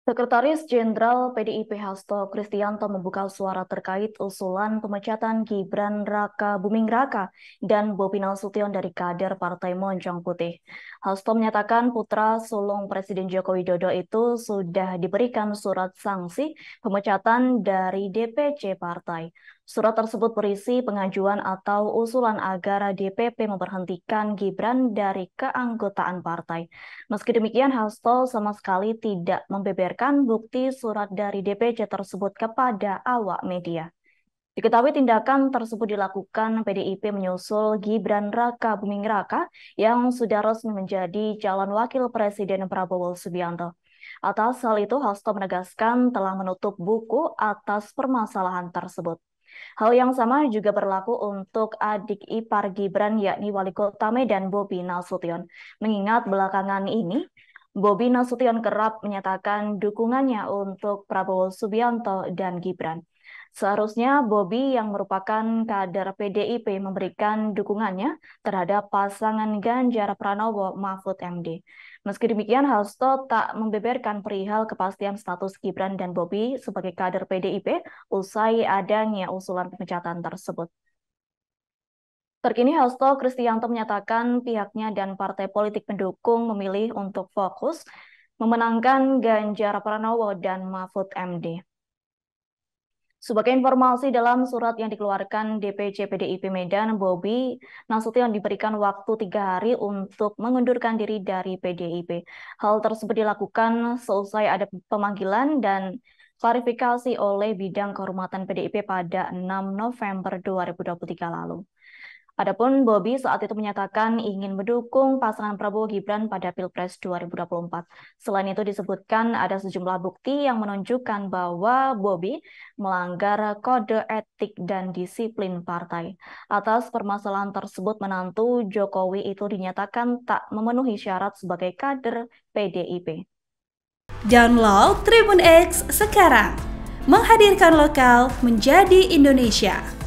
Sekretaris Jenderal PDIP Hasto Kristianto membuka suara terkait usulan pemecatan Gibran Raka Buming Raka dan Bobi Nasution dari kader Partai Moncong Putih. Hasto menyatakan putra sulung Presiden Joko Widodo itu sudah diberikan surat sanksi pemecatan dari DPC Partai. Surat tersebut berisi pengajuan atau usulan agar DPP memperhentikan Gibran dari keanggotaan partai. Meski demikian, Hasto sama sekali tidak membeberkan bukti surat dari DPC tersebut kepada awak media. Diketahui tindakan tersebut dilakukan PDIP menyusul Gibran Raka Buming Raka yang sudah resmi menjadi calon wakil Presiden Prabowo Subianto. Atas hal itu, Hasto menegaskan telah menutup buku atas permasalahan tersebut. Hal yang sama juga berlaku untuk adik ipar Gibran yakni Wali Kota Medan Bobi Nasution. Mengingat belakangan ini, Bobi Nasution kerap menyatakan dukungannya untuk Prabowo Subianto dan Gibran. Seharusnya Bobby yang merupakan kader PDIP memberikan dukungannya terhadap pasangan Ganjar Pranowo Mahfud MD. Meski demikian, Hasto tak membeberkan perihal kepastian status Gibran dan Bobby sebagai kader PDIP usai adanya usulan pemecatan tersebut. Terkini Hasto Kristianto menyatakan pihaknya dan partai politik pendukung memilih untuk fokus memenangkan Ganjar Pranowo dan Mahfud MD. Sebagai informasi dalam surat yang dikeluarkan DPC PDIP Medan, Bobi Nasution diberikan waktu tiga hari untuk mengundurkan diri dari PDIP. Hal tersebut dilakukan selesai ada pemanggilan dan klarifikasi oleh bidang kehormatan PDIP pada 6 November 2023 lalu. Adapun Bobi saat itu menyatakan ingin mendukung pasangan Prabowo Gibran pada Pilpres 2024. Selain itu disebutkan ada sejumlah bukti yang menunjukkan bahwa Bobi melanggar kode etik dan disiplin partai. Atas permasalahan tersebut menantu Jokowi itu dinyatakan tak memenuhi syarat sebagai kader PDIP. Download Tribun X sekarang. Menghadirkan lokal menjadi Indonesia.